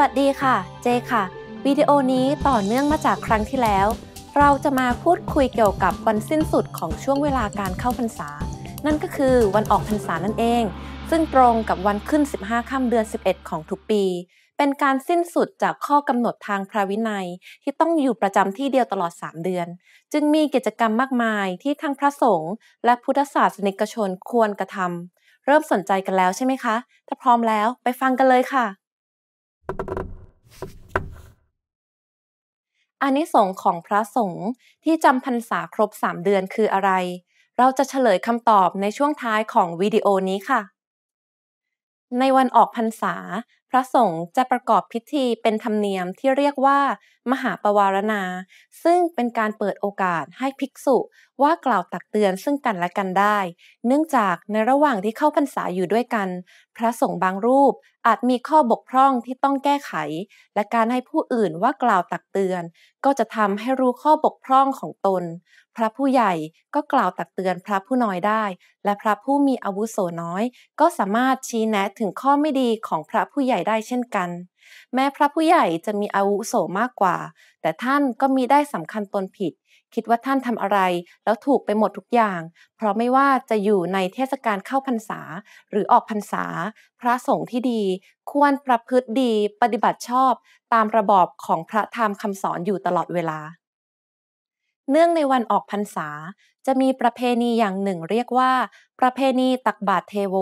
วัสดีค่ะเจค่ะ วิดีโอนี้ต่อเนื่องมาจากครั้งที่แล้ว เราจะมาพูดคุยเกี่ยวกับวันสิ้นสุดของช่วงเวลาการเข้าพรรษา นั่นก็คือวันออกพรรษานั่นเอง ซึ่งตรงกับวันขึ้น 15ค่ำเดือน 11 ของทุกปี เป็นการสิ้นสุดจากข้อกำหนดทางพระวินัย ที่ต้องอยู่ประจำที่เดียวตลอด 3 เดือน จึงมีกิจกรรมมากมายที่ทั้งพระสงฆ์และพุทธศาสนิกชนควรกระทำเริ่มสนใจกันแล้วใช่ไหมคะ ถ้าพร้อมแล้ว ไปฟังกันเลยค่ะอานิสงส์ของพระสงฆ์ที่จำพรรษาครบ 3 เดือนคืออะไร เราจะเฉลยคำตอบในช่วงท้ายของวิดีโอนี้ค่ะ ในวันออกพรรษาพระสงฆ์จะประกอบพิธีเป็นธรรมเนียมที่เรียกว่า มหาปวารณา ซึ่งเป็นการเปิดโอกาสให้ภิกษุว่ากล่าวตักเตือนซึ่งกันและกันได้ เนื่องจากในระหว่างที่เข้าพรรษาอยู่ด้วยกัน พระสงฆ์บางรูปอาจมีข้อบกพร่องที่ต้องแก้ไข และการให้ผู้อื่นว่ากล่าวตักเตือน ก็จะทำให้รู้ข้อบกพร่องของตน พระผู้ใหญ่ก็กล่าวตักเตือนพระผู้น้อยได้ และพระผู้มีอาวุโสน้อย ก็สามารถชี้แนะถึงข้อไม่ดีของพระผู้ใหญ่ญ่ได้เช่นกัน แม้พระผู้ใหญ่จะมีอาวุโสมากกว่า แต่ท่านก็มีได้สำคัญตนผิด คิดว่าท่านทำอะไรแล้วถูกไปหมดทุกอย่าง เพราะไม่ว่าจะอยู่ในเทศกาลเข้าพรรษา หรือออกพรรษา พระสงฆ์ที่ดี ควรประพฤติดีปฏิบัติชอบ ตามระบอบของพระธรรมคำสอนอยู่ตลอดเวลา เนื่องในวันออกพรรษาจะมีประเพณีอย่างหนึ่งเรียกว่า ประเพณีตักบาตรเทโว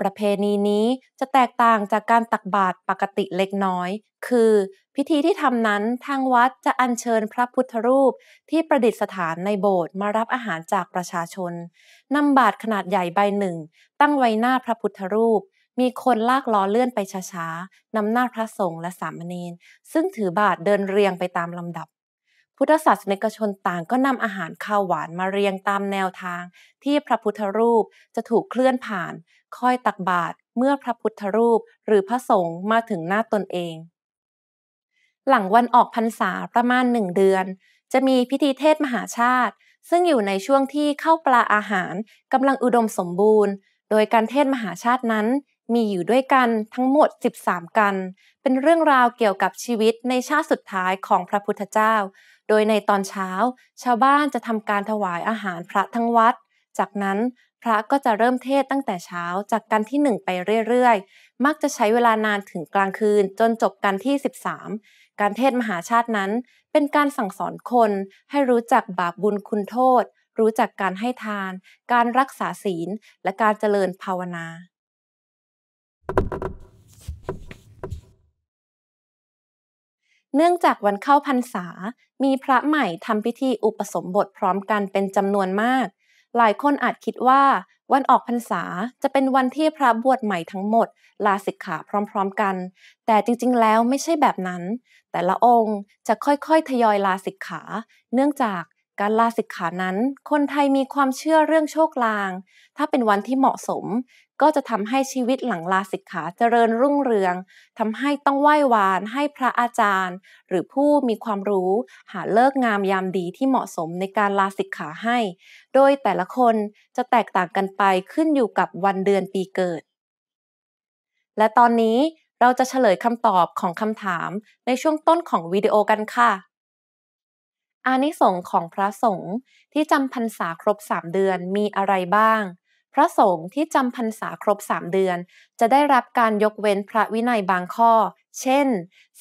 ประเพณีนี้จะแตกต่างจากการตักบาตรปกติเล็กน้อย คือ พิธีที่ทำนั้นทางวัดจะอัญเชิญพระพุทธรูปที่ประดิษฐานในโบสถ์มารับอาหารจากประชาชน นำบาตรขนาดใหญ่ใบหนึ่ง ตั้งไว้หน้าพระพุทธรูป มีคนลากล้อเลื่อนไปช้าๆ นำหน้าพระสงฆ์และสามเณร ซึ่งถือบาตรเดินเรียงไปตามลำดับพุทธศาสนิกชนต่างก็นำอาหารข้าวหวานมาเรียงตามแนวทาง ที่พระพุทธรูปจะถูกเคลื่อนผ่านคอยตักบาตรเมื่อพระพุทธรูปหรือพระสงฆ์มาถึงหน้าตนเอง หลังวันออกพรรษาประมาณหนึ่งเดือน จะมีพิธีเทศมหาชาติ ซึ่งอยู่ในช่วงที่เข้าปลาอาหารกำลังอุดมสมบูรณ์ โดยการเทศมหาชาตินั้นมีอยู่ด้วยกันทั้งหมด 13 กัน เป็นเรื่องราวเกี่ยวกับชีวิตในชาติสุดท้ายของพระพุทธเจ้า โดยในตอนเช้า ชาวบ้านจะทำการถวายอาหารพระทั้งวัด จากนั้นพระก็จะเริ่มเทศตั้งแต่เช้าจากกันที่1ไปเรื่อยๆมักจะใช้เวลานานถึงกลางคืนจนจบกันที่ 13 การเทศมหาชาตินั้นเป็นการสั่งสอนคน ให้รู้จักบาปบุญคุณโทษ รู้จักการให้ทาน การรักษาศีลและการเจริญภาวนาเนื่องจากวันเข้าพรรษา มีพระใหม่ทำพิธีอุปสมบทพร้อมกันเป็นจำนวนมาก หลายคนอาจคิดว่า วันออกพรรษาจะเป็นวันที่พระบวชใหม่ทั้งหมด ลาสิกขาพร้อมๆกัน แต่จริงๆแล้วไม่ใช่แบบนั้น แต่ละองค์จะค่อยๆ ทยอยลาสิกขา เนื่องจากการลาสิกขานั้น คนไทยมีความเชื่อเรื่องโชคลาง ถ้าเป็นวันที่เหมาะสมก็จะทำให้ชีวิตหลังลาสิกขาเจริญรุ่งเรือง ทำให้ต้องไหว้วานให้พระอาจารย์ หรือผู้มีความรู้หาเลิกงามยามดีที่เหมาะสมในการลาสิกขาให้ โดยแต่ละคนจะแตกต่างกันไปขึ้นอยู่กับวันเดือนปีเกิด และตอนนี้เราจะเฉลยคำตอบของคำถามในช่วงต้นของวิดีโอกันค่ะ อานิสงส์ของพระสงฆ์ที่จำพรรษาครบ3เดือนมีอะไรบ้างพระสงฆ์ที่จำพรรษาครบ 3 เดือน จะได้รับการยกเว้นพระวินัยบางข้อ เช่น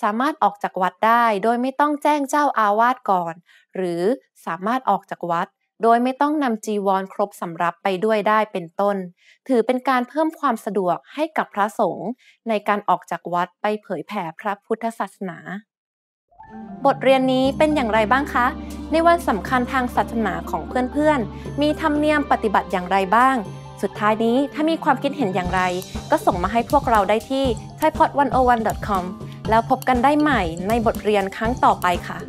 สามารถออกจากวัดได้โดยไม่ต้องแจ้งเจ้าอาวาสก่อน หรือสามารถออกจากวัด โดยไม่ต้องนำจีวรครบสำรับไปด้วยได้เป็นต้น ถือเป็นการเพิ่มความสะดวกให้กับพระสงฆ์ในการออกจากวัดไปเผยแผ่พระพุทธศาสนา บทเรียนนี้เป็นอย่างไรบ้างคะ ในวันสำคัญทางศาสนาของเพื่อนๆ มีธรรมเนียมปฏิบัติอย่างไรบ้างสุดท้ายนี้ถ้ามีความคิดเห็นอย่างไร ก็ส่งมาให้พวกเราได้ที่ thaipod101.com แล้วพบกันได้ใหม่ในบทเรียนครั้งต่อไปค่ะ